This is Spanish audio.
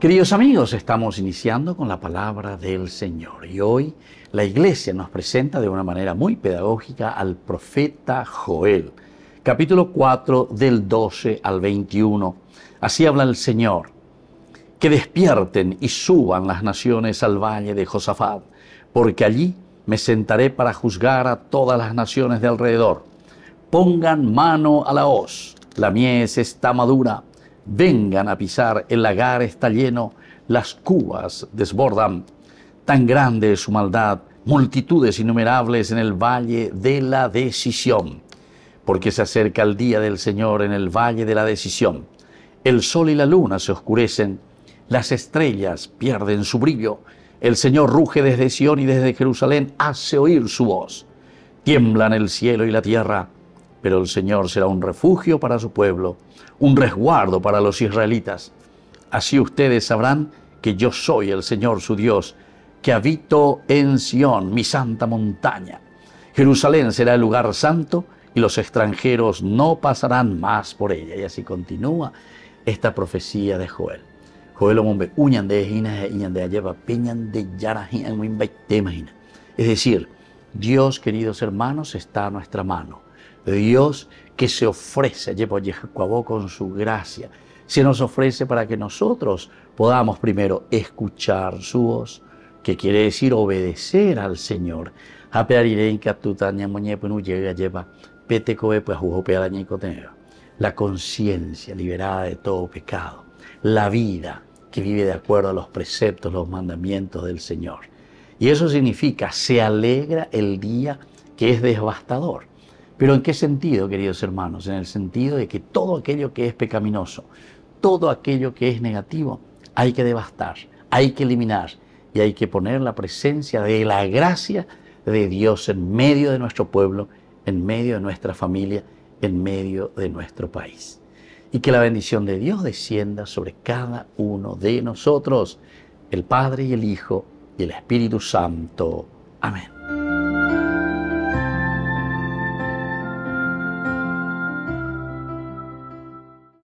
Queridos amigos, estamos iniciando con la palabra del Señor y hoy la iglesia nos presenta de una manera muy pedagógica al profeta Joel, capítulo 4 del 12 al 21. Así habla el Señor, que despierten y suban las naciones al valle de Josafat, porque allí me sentaré para juzgar a todas las naciones de alrededor. Pongan mano a la hoz, la mies está madura Vengan a pisar, el lagar está lleno, las cubas desbordan. Tan grande es su maldad, multitudes innumerables en el valle de la decisión. Porque se acerca el día del Señor en el valle de la decisión. El sol y la luna se oscurecen, las estrellas pierden su brillo. El Señor ruge desde Sión y desde Jerusalén, hace oír su voz. Tiemblan el cielo y la tierra pero el Señor será un refugio para su pueblo, un resguardo para los israelitas. Así ustedes sabrán que yo soy el Señor su Dios, que habito en Sión, mi santa montaña. Jerusalén será el lugar santo y los extranjeros no pasarán más por ella. Y así continúa esta profecía de Joel. Joel de Es decir, Dios, queridos hermanos, está a nuestra mano. Dios que se ofrece, con su gracia, se nos ofrece para que nosotros podamos primero escuchar su voz, que quiere decir obedecer al Señor. Pues, la conciencia liberada de todo pecado, la vida que vive de acuerdo a los preceptos, los mandamientos del Señor. Y eso significa, se alegra el día que es devastador. Pero ¿en qué sentido, queridos hermanos? En el sentido de que todo aquello que es pecaminoso, todo aquello que es negativo, hay que devastar, hay que eliminar y hay que poner la presencia de la gracia de Dios en medio de nuestro pueblo, en medio de nuestra familia, en medio de nuestro país. Y que la bendición de Dios descienda sobre cada uno de nosotros, el Padre y el Hijo y el Espíritu Santo. Amén.